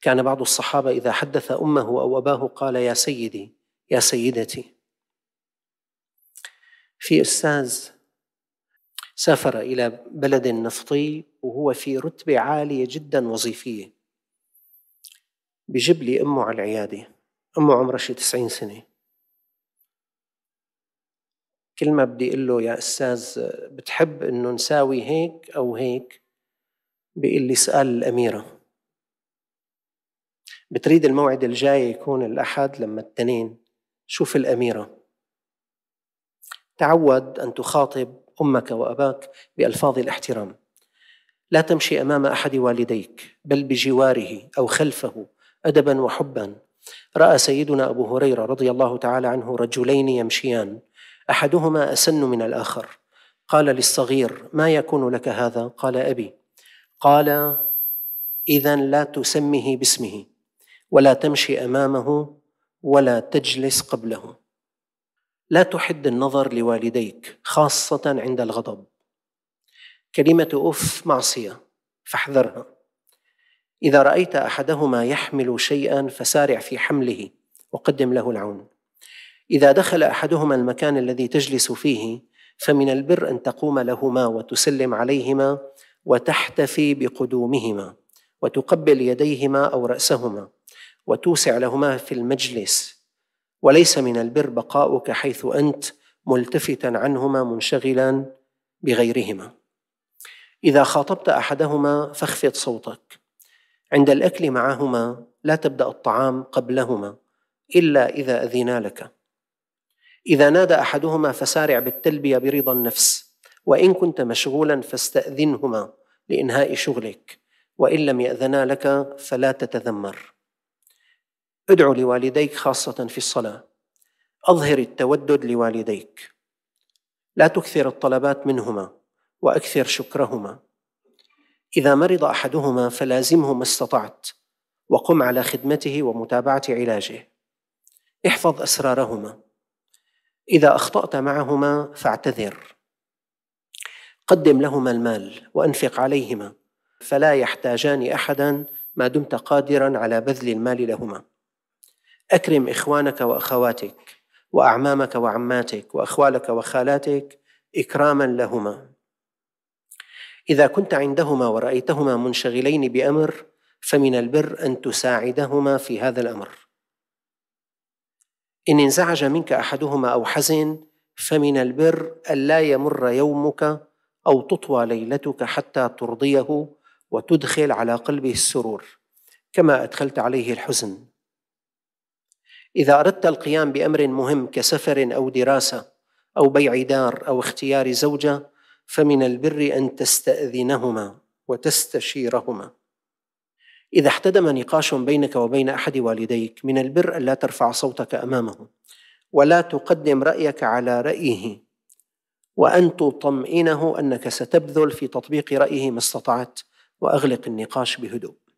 كان بعض الصحابه اذا حدث امه او اباه قال يا سيدي يا سيدتي في استاذ سافر الى بلد نفطي وهو في رتبه عاليه جدا وظيفيه بجيب لي امه على العياده امه عمرها شي 90 سنه كل ما بدي اقول له يا استاذ بتحب انه نساوي هيك او هيك بيقول لي اسال الاميره بتريد الموعد الجاي يكون الأحد لما التنين شوف الأميرة تعود أن تخاطب أمك وأباك بألفاظ الاحترام لا تمشي أمام أحد والديك بل بجواره أو خلفه أدبا وحبا رأى سيدنا أبو هريرة رضي الله تعالى عنه رجلين يمشيان أحدهما أسن من الآخر قال للصغير ما يكون لك هذا قال أبي قال إذا لا تسمه باسمه ولا تمشي امامه ولا تجلس قبله لا تحد النظر لوالديك خاصه عند الغضب كلمه اف معصيه فاحذرها اذا رايت احدهما يحمل شيئا فسارع في حمله وقدم له العون اذا دخل احدهما المكان الذي تجلس فيه فمن البر ان تقوم لهما وتسلم عليهما وتحتفي بقدومهما وتقبل يديهما او راسهما وتوسع لهما في المجلس وليس من البر بقاؤك حيث انت ملتفتا عنهما منشغلا بغيرهما اذا خاطبت احدهما فاخفض صوتك عند الاكل معهما لا تبدا الطعام قبلهما الا اذا اذنا لك اذا نادى احدهما فسارع بالتلبيه برضا النفس وان كنت مشغولا فاستاذنهما لانهاء شغلك وان لم ياذنا لك فلا تتذمر ادعو لوالديك خاصة في الصلاة أظهر التودد لوالديك لا تكثر الطلبات منهما وأكثر شكرهما إذا مرض أحدهما فلازمه ما استطعت وقم على خدمته ومتابعة علاجه احفظ أسرارهما إذا أخطأت معهما فاعتذر قدم لهما المال وأنفق عليهما فلا يحتاجان أحدا ما دمت قادرا على بذل المال لهما أكرم إخوانك وأخواتك وأعمامك وعماتك وأخوالك وخالاتك إكراما لهما إذا كنت عندهما ورأيتهما منشغلين بأمر فمن البر أن تساعدهما في هذا الأمر إن انزعج منك أحدهما أو حزن فمن البر ألا يمر يومك أو تطوى ليلتك حتى ترضيه وتدخل على قلبه السرور كما أدخلت عليه الحزن إذا أردت القيام بأمر مهم كسفر أو دراسة أو بيع دار أو اختيار زوجة فمن البر أن تستأذنهما وتستشيرهما إذا احتدم نقاش بينك وبين أحد والديك من البر ألا ترفع صوتك أمامه ولا تقدم رأيك على رأيه وأن تطمئنه أنك ستبذل في تطبيق رأيه ما استطعت وأغلق النقاش بهدوء